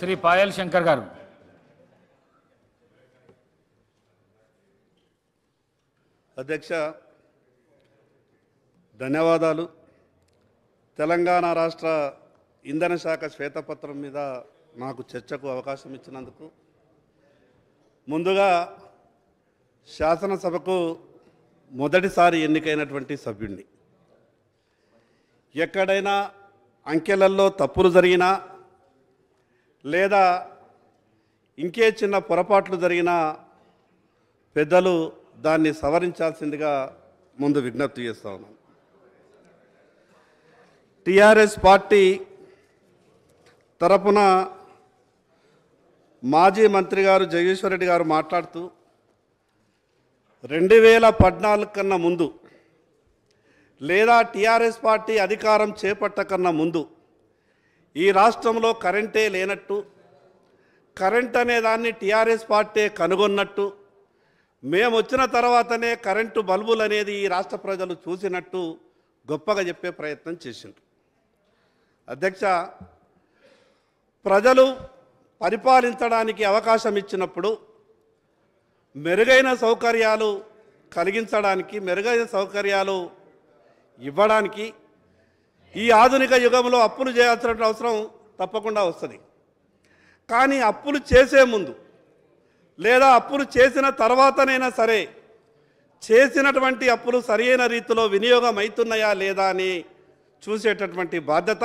శ్రీ పాయల్ శంకర్ గారు అధ్యక్ష ధన్యవాదాలు తెలంగాణ రాష్ట్ర ఇంధన శాఖ శ్వేతపత్రం మీద నాకు చర్చకు అవకాశం ఇచ్చినందుకు ముందుగా శాసనసభకు మొదటిసారి ఎన్నికైనటువంటి సభ్యుణ్ణి ఎక్కడైనా అంకెలల్లో తప్పులు జరిగినా లేదా ఇంకే చిన్న పొరపాట్లు జరిగినా పెద్దలు దాన్ని సవరించాల్సిందిగా ముందు విజ్ఞప్తి చేస్తా ఉన్నాం టిఆర్ఎస్ పార్టీ తరపున మాజీ మంత్రి గారు జగేశ్వర రెడ్డి గారు మాట్లాడుతూ రెండు వేల పద్నాలుగు కన్నా ముందు లేదా టీఆర్ఎస్ పార్టీ అధికారం చేపట్టకన్నా ముందు ఈ రాష్ట్రంలో కరెంటే లేనట్టు కరెంట్ అనే దాన్ని టీఆర్ఎస్ పార్టీ కనుగొన్నట్టు మేము వచ్చిన తర్వాతనే కరెంటు బల్బులు అనేది ఈ రాష్ట్ర ప్రజలు చూసినట్టు గొప్పగా చెప్పే ప్రయత్నం చేసిండ్రు అధ్యక్ష ప్రజలు పరిపాలించడానికి అవకాశం ఇచ్చినప్పుడు మెరుగైన సౌకర్యాలు కలిగించడానికి మెరుగైన సౌకర్యాలు ఇవ్వడానికి ఈ ఆధునిక యుగంలో అప్పులు చేయాల్సినటువంటి అవసరం తప్పకుండా వస్తుంది కానీ అప్పులు చేసే ముందు లేదా అప్పులు చేసిన తర్వాతనైనా సరే చేసినటువంటి అప్పులు సరైన రీతిలో వినియోగం అవుతున్నాయా లేదా అని చూసేటటువంటి బాధ్యత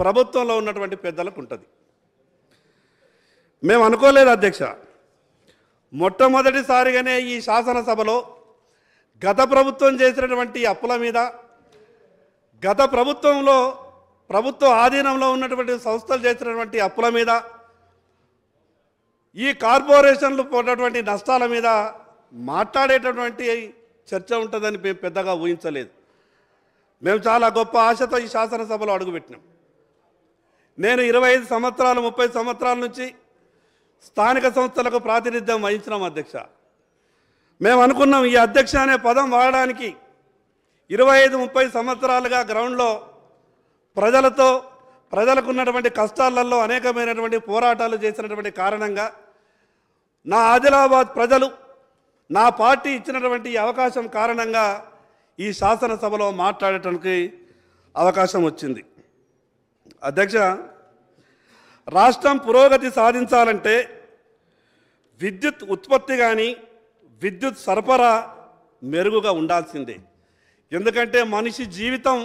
ప్రభుత్వంలో ఉన్నటువంటి పెద్దలకు ఉంటుంది మేము అనుకోలేదు అధ్యక్ష మొట్టమొదటిసారిగానే ఈ శాసనసభలో గత ప్రభుత్వం చేసినటువంటి అప్పుల మీద గత ప్రభుత్వంలో ప్రభుత్వ ఆధీనంలో ఉన్నటువంటి సంస్థలు చేసినటువంటి అప్పుల మీద ఈ కార్పొరేషన్లు పోయినటువంటి నష్టాల మీద మాట్లాడేటటువంటి చర్చ ఉంటుందని మేము పెద్దగా ఊహించలేదు మేము చాలా గొప్ప ఆశతో ఈ శాసనసభలో అడుగుపెట్టినాం నేను ఇరవై ఐదు సంవత్సరాలు ముప్పై సంవత్సరాల నుంచి స్థానిక సంస్థలకు ప్రాతినిధ్యం వహించినాం అధ్యక్ష మేము అనుకున్నాం ఈ అధ్యక్ష అనే పదం వాడడానికి ఇరవై ఐదు ముప్పై సంవత్సరాలుగా గ్రౌండ్లో ప్రజలతో ప్రజలకు ఉన్నటువంటి కష్టాలలో అనేకమైనటువంటి పోరాటాలు చేసినటువంటి కారణంగా నా ఆదిలాబాద్ ప్రజలు నా పార్టీ ఇచ్చినటువంటి అవకాశం కారణంగా ఈ శాసనసభలో మాట్లాడటానికి అవకాశం వచ్చింది అధ్యక్ష రాష్ట్రం పురోగతి సాధించాలంటే విద్యుత్ ఉత్పత్తి కానీ విద్యుత్ సరఫరా మెరుగుగా ఉండాల్సిందే ఎందుకంటే మనిషి జీవితం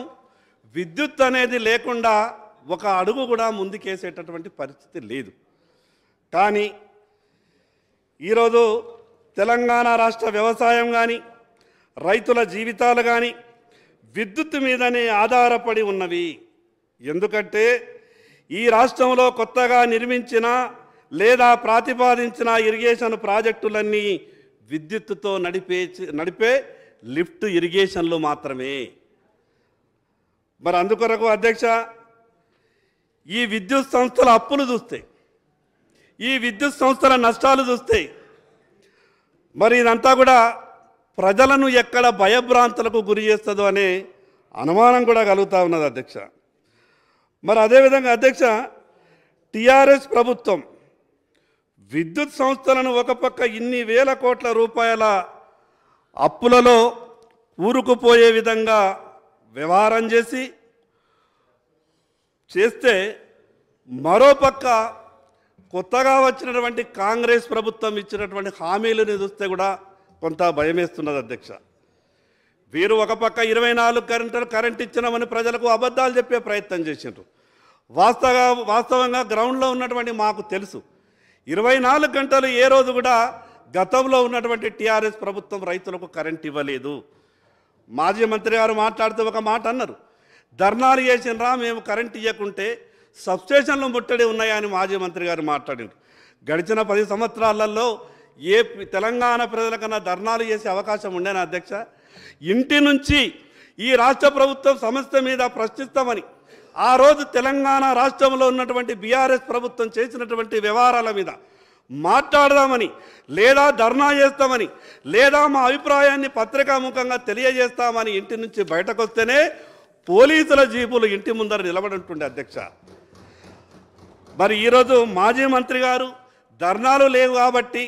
విద్యుత్ అనేది లేకుండా ఒక అడుగు కూడా ముందుకేసేటటువంటి పరిస్థితి లేదు కానీ ఈరోజు తెలంగాణ రాష్ట్ర వ్యవసాయం కానీ రైతుల జీవితాలు కానీ విద్యుత్ మీదనే ఆధారపడి ఉన్నవి ఎందుకంటే ఈ రాష్ట్రంలో కొత్తగా నిర్మించిన లేదా ప్రాతిపాదించిన ఇరిగేషన్ ప్రాజెక్టులన్నీ విద్యుత్తుతో నడిపే నడిపే లిఫ్ట్ ఇరిగేషన్లు మాత్రమే మరి అందుకొరకు అధ్యక్ష ఈ విద్యుత్ సంస్థల అప్పులు చూస్తే ఈ విద్యుత్ సంస్థల నష్టాలు చూస్తే మరి ఇదంతా కూడా ప్రజలను ఎక్కడ భయభ్రాంతులకు గురి చేస్తుందో అనే అనుమానం కూడా కలుగుతూ ఉన్నది అధ్యక్ష మరి అదేవిధంగా అధ్యక్ష టీఆర్ఎస్ ప్రభుత్వం విద్యుత్ సంస్థలను ఒక పక్క ఇన్ని వేల కోట్ల రూపాయల అప్పులలో ఊరుకుపోయే విధంగా వ్యవహారం చేసి చేస్తే మరోపక్క కొత్తగా వచ్చినటువంటి కాంగ్రెస్ ప్రభుత్వం ఇచ్చినటువంటి హామీలను చూస్తే కూడా కొంత భయమేస్తున్నది అధ్యక్ష వీరు ఒక పక్క ఇరవై నాలుగు కరెంటు కరెంట్ ఇచ్చినామని ప్రజలకు అబద్ధాలు చెప్పే ప్రయత్నం చేసినారు వాస్తవ వాస్తవంగా గ్రౌండ్లో ఉన్నటువంటి మాకు తెలుసు ఇరవై నాలుగు గంటలు ఏ రోజు కూడా గతంలో ఉన్నటువంటి టీఆర్ఎస్ ప్రభుత్వం రైతులకు కరెంట్ ఇవ్వలేదు మాజీ మంత్రి గారు మాట్లాడుతూ ఒక మాట అన్నారు ధర్నాలు చేసినరా మేము కరెంట్ ఇవ్వకుంటే సబ్స్టేషన్లు ముట్టడి ఉన్నాయని మాజీ మంత్రి గారు మాట్లాడారు గడిచిన పది సంవత్సరాలలో ఏ తెలంగాణ ప్రజలకన్నా ధర్నాలు చేసే అవకాశం ఉండేనా అధ్యక్ష ఇంటి నుంచి ఈ రాష్ట్ర ప్రభుత్వం సంస్థ మీద ప్రశ్నిస్తామని ఆ రోజు తెలంగాణ రాష్ట్రంలో ఉన్నటువంటి బీఆర్ఎస్ ప్రభుత్వం చేసినటువంటి వ్యవహారాల మీద మాట్లాడదామని లేదా ధర్నా చేస్తామని లేదా మా అభిప్రాయాన్ని పత్రికాముఖంగా తెలియజేస్తామని ఇంటి నుంచి బయటకు వస్తేనే పోలీసుల జీపులు ఇంటి ముందర నిలబడి అధ్యక్ష మరి ఈరోజు మాజీ మంత్రి గారు ధర్నాలు లేవు కాబట్టి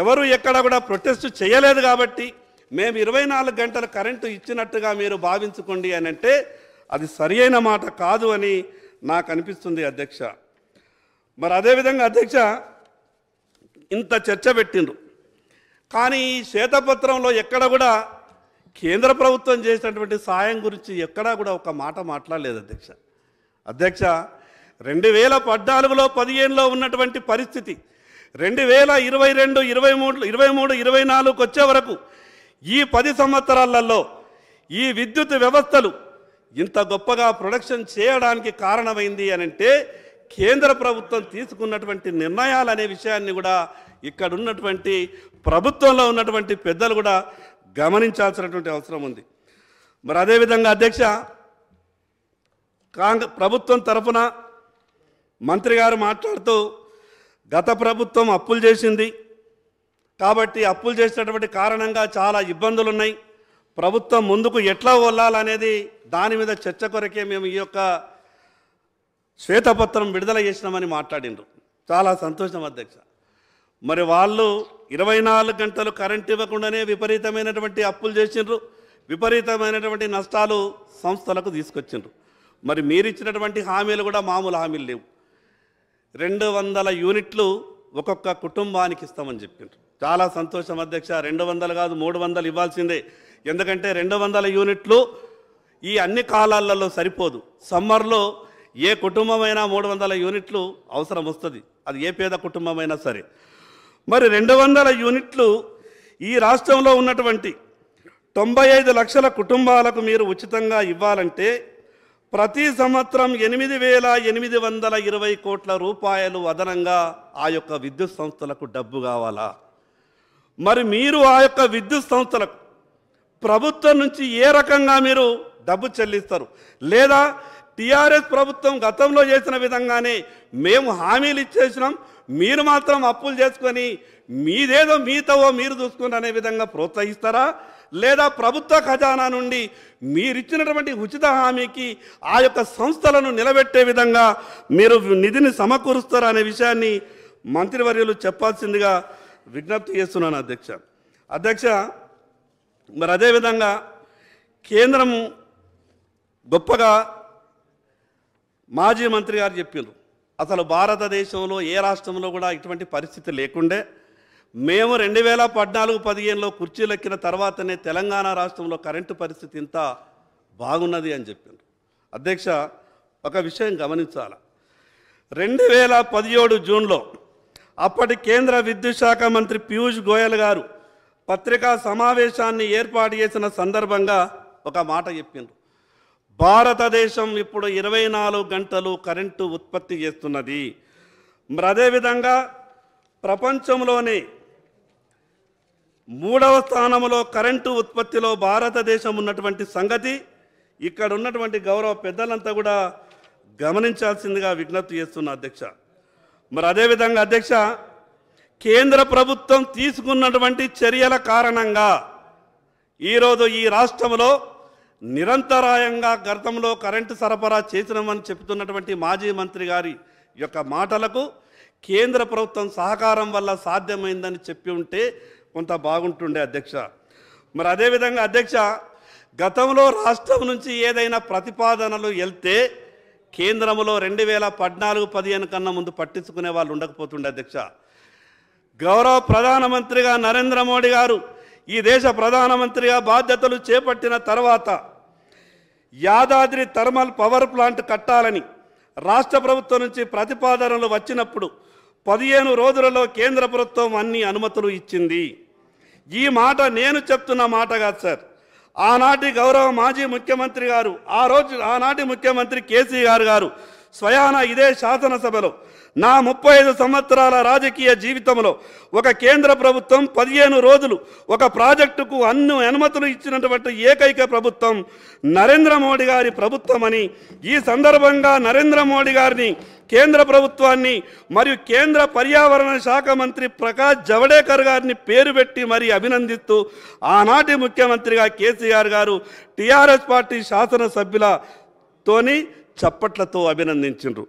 ఎవరు ఎక్కడ కూడా ప్రొటెస్ట్ చేయలేదు కాబట్టి మేము ఇరవై నాలుగు గంటలు కరెంటు ఇచ్చినట్టుగా మీరు భావించుకోండి అని అంటే అది సరియైన మాట కాదు అని నాకు అనిపిస్తుంది అధ్యక్ష మరి అదేవిధంగా అధ్యక్ష ఇంత చర్చ పెట్టిండ్రు కానీ శ్వేతపత్రంలో ఎక్కడ కూడా కేంద్ర ప్రభుత్వం చేసినటువంటి సాయం గురించి ఎక్కడా కూడా ఒక మాట మాట్లాడలేదు అధ్యక్ష అధ్యక్ష రెండు వేల పద్నాలుగులో పదిహేనులో ఉన్నటువంటి పరిస్థితి రెండు వేల ఇరవై రెండు ఇరవై మూడు ఇరవై మూడు ఇరవై నాలుగుకి వచ్చే వరకు ఈ పది సంవత్సరాలలో ఈ విద్యుత్ వ్యవస్థలు ఇంత గొప్పగా ప్రొడక్షన్ చేయడానికి కారణమైంది అని అంటే కేంద్ర ప్రభుత్వం తీసుకున్నటువంటి నిర్ణయాలు అనే విషయాన్ని కూడా ఇక్కడ ఉన్నటువంటి ప్రభుత్వంలో ఉన్నటువంటి పెద్దలు కూడా గమనించాల్సినటువంటి అవసరం ఉంది మరి అదేవిధంగా అధ్యక్ష కాంగ్రె ప్రభుత్వం తరఫున మంత్రి గారు మాట్లాడుతూ గత ప్రభుత్వం అప్పులు చేసింది కాబట్టి అప్పులు చేసినటువంటి కారణంగా చాలా ఇబ్బందులు ఉన్నాయి ప్రభుత్వం ముందుకు ఎట్లా వెళ్ళాలనేది దాని మీద చర్చ కొరకే మేము ఈ యొక్క శ్వేతపత్రం విడుదల చేసినామని మాట్లాడిండ్రు చాలా సంతోషం అధ్యక్ష మరి వాళ్ళు ఇరవై నాలుగు గంటలు కరెంట్ ఇవ్వకుండానే విపరీతమైనటువంటి అప్పులు చేసిండ్రు విపరీతమైనటువంటి నష్టాలు సంస్థలకు తీసుకొచ్చిండ్రు మరి మీరు ఇచ్చినటువంటి హామీలు కూడా మామూలు హామీలు లేవు రెండు వందల యూనిట్లు ఒక్కొక్క కుటుంబానికి ఇస్తామని చెప్పిండ్రు చాలా సంతోషం అధ్యక్ష రెండు వందలు కాదు మూడు వందలు ఇవ్వాల్సిందే ఎందుకంటే రెండు వందల యూనిట్లు ఈ అన్ని కాలాలలో సరిపోదు సమ్మర్లో ఏ కుటుంబమైనా మూడు వందల యూనిట్లు అవసరం వస్తుంది అది ఏ పేద కుటుంబమైనా సరే మరి రెండు వందల యూనిట్లు ఈ రాష్ట్రంలో ఉన్నటువంటి తొంభై ఐదు లక్షల కుటుంబాలకు మీరు ఉచితంగా ఇవ్వాలంటే ప్రతి సంవత్సరం ఎనిమిది వేల ఎనిమిది వందల ఇరవై కోట్ల రూపాయలు అదనంగా ఆ యొక్క విద్యుత్ సంస్థలకు డబ్బు కావాలా మరి మీరు ఆ యొక్క విద్యుత్ సంస్థలకు ప్రభుత్వం నుంచి ఏ రకంగా మీరు డబ్బు చెల్లిస్తారు లేదా టీఆర్ఎస్ ప్రభుత్వం గతంలో చేసిన విధంగానే మేము హామీలు ఇచ్చేసినాం మీరు మాత్రం అప్పులు చేసుకొని మీదేదో మీతవో మీరు చూసుకుని అనే విధంగా ప్రోత్సహిస్తారా లేదా ప్రభుత్వ ఖజానా నుండి మీరిచ్చినటువంటి ఉచిత హామీకి ఆ యొక్క సంస్థలను నిలబెట్టే విధంగా మీరు నిధిని సమకూరుస్తారా అనే విషయాన్ని మంత్రివర్యులు చెప్పాల్సిందిగా విజ్ఞప్తి చేస్తున్నాను అధ్యక్ష అధ్యక్ష మరి అదేవిధంగా కేంద్రం గొప్పగా మాజీ మంత్రి గారు చెప్పారు అసలు భారతదేశంలో ఏ రాష్ట్రంలో కూడా ఇటువంటి పరిస్థితి లేకుండే మేము రెండు వేల పద్నాలుగు పదిహేనులో కుర్చీలెక్కిన తర్వాతనే తెలంగాణ రాష్ట్రంలో కరెంటు పరిస్థితి ఇంత బాగున్నది అని చెప్పారు అధ్యక్ష ఒక విషయం గమనించాల రెండు వేల పదిహేడు జూన్లో అప్పటి కేంద్ర విద్యుత్ శాఖ మంత్రి పీయూష్ గోయల్ గారు పత్రికా సమావేశాన్ని ఏర్పాటు చేసిన సందర్భంగా ఒక మాట చెప్పిండ్రు భారతదేశం ఇప్పుడు ఇరవై నాలుగు గంటలు కరెంటు ఉత్పత్తి చేస్తున్నది మరి అదేవిధంగా ప్రపంచంలోనే మూడవ స్థానంలో కరెంటు ఉత్పత్తిలో భారతదేశం ఉన్నటువంటి సంగతి ఇక్కడ ఉన్నటువంటి గౌరవ పెద్దలంతా కూడా గమనించాల్సిందిగా విజ్ఞప్తి చేస్తున్న అధ్యక్ష మరి అదేవిధంగా అధ్యక్ష కేంద్ర ప్రభుత్వం తీసుకున్నటువంటి చర్యల కారణంగా ఈరోజు ఈ రాష్ట్రంలో నిరంతరాయంగా గతంలో కరెంటు సరఫరా చేసినామని చెబుతున్నటువంటి మాజీ మంత్రి గారి యొక్క మాటలకు కేంద్ర ప్రభుత్వం సహకారం వల్ల సాధ్యమైందని చెప్పి ఉంటే కొంత బాగుంటుండే అధ్యక్ష మరి అదేవిధంగా అధ్యక్ష గతంలో రాష్ట్రం నుంచి ఏదైనా ప్రతిపాదనలు వెళ్తే కేంద్రంలో రెండు వేల పద్నాలుగు పదిహేను కన్నా ముందు పట్టించుకునే వాళ్ళు ఉండకపోతుండే అధ్యక్ష గౌరవ ప్రధానమంత్రిగా నరేంద్ర మోడీ గారు ఈ దేశ ప్రధానమంత్రిగా బాధ్యతలు చేపట్టిన తర్వాత యాదాద్రి థర్మల్ పవర్ ప్లాంట్ కట్టాలని రాష్ట్ర ప్రభుత్వం నుంచి ప్రతిపాదనలు వచ్చినప్పుడు పదిహేను రోజులలో కేంద్ర ప్రభుత్వం అన్ని అనుమతులు ఇచ్చింది ఈ మాట నేను చెప్తున్న మాట కాదు సార్ ఆనాటి గౌరవ మాజీ ముఖ్యమంత్రి గారు ఆ రోజు ఆనాటి ముఖ్యమంత్రి కేసీఆర్ గారు స్వయాన ఇదే శాసనసభలో నా ముప్పై ఐదు సంవత్సరాల రాజకీయ జీవితంలో ఒక కేంద్ర ప్రభుత్వం పదిహేను రోజులు ఒక ప్రాజెక్టుకు అన్ని అనుమతులు ఇచ్చినటువంటి ఏకైక ప్రభుత్వం నరేంద్ర మోడీ గారి ప్రభుత్వం అని ఈ సందర్భంగా నరేంద్ర మోడీ గారిని కేంద్ర ప్రభుత్వాన్ని మరియు కేంద్ర పర్యావరణ శాఖ మంత్రి ప్రకాష్ జవడేకర్ గారిని పేరు పెట్టి మరీ అభినందిస్తూ ఆనాటి ముఖ్యమంత్రిగా కేసీఆర్ గారు టీఆర్ఎస్ పార్టీ శాసనసభ్యులతోని చప్పట్లతో అభినందించిండ్రు